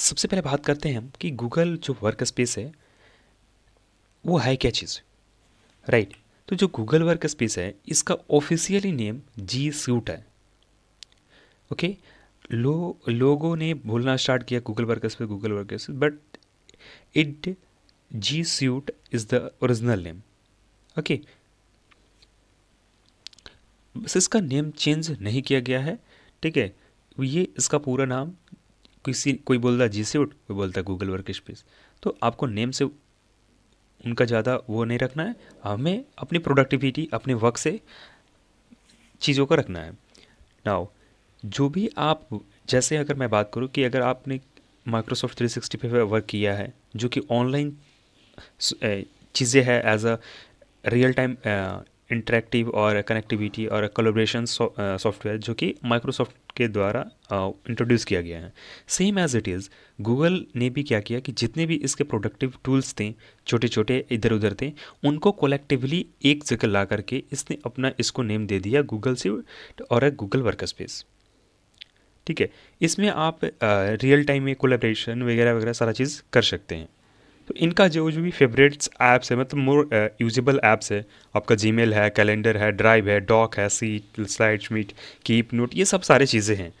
सबसे पहले बात करते हैं हम कि गूगल जो वर्क स्पेस है वो है क्या चीज़ राइट तो जो गूगल वर्क स्पेस है इसका ऑफिशियली नेम जी सूट है ओके लो लोगों ने बोलना स्टार्ट किया Google Workspace Google Workspace but it G Suite is the original name okay बस इसका नेम चेंज नहीं किया गया है ठीक है ये इसका पूरा नाम किसी कोई बोलता है जी सूट कोई बोलता है गूगल वर्क स्पेस तो आपको नेम से उनका ज़्यादा वो नहीं रखना है हमें अपनी प्रोडक्टिविटी अपने वर्क से चीज़ों का रखना है नाउ जो भी आप जैसे अगर मैं बात करूँ कि अगर आपने माइक्रोसॉफ्ट थ्री सिक्सटी पे वर्क किया है जो कि ऑनलाइन चीज़ें है as a real time interactive और कनेक्टिविटी और कोलोब्रेशन सॉफ्टवेयर uh, जो कि माइक्रोसॉफ्ट के द्वारा इंट्रोड्यूस uh, किया गया है same as it is Google ने भी क्या किया कि जितने भी इसके प्रोडक्टिव टूल्स थे छोटे छोटे इधर उधर थे उनको कोलेक्टिवली एक जगह ला करके इसने अपना इसको नेम दे दिया गूगल से और गूगल वर्क स्पेस ठीक है इसमें आप रियल uh, टाइम में कोलेब्रेशन वगैरह वगैरह सारा चीज़ कर सकते हैं तो इनका जो जो भी फेवरेट्स ऐप्स मतलब uh, है मतलब मोर यूजेबल ऐप्स है आपका जीमेल है कैलेंडर है ड्राइव है डॉक है sheet slide meet keep note ये सब सारी चीज़ें हैं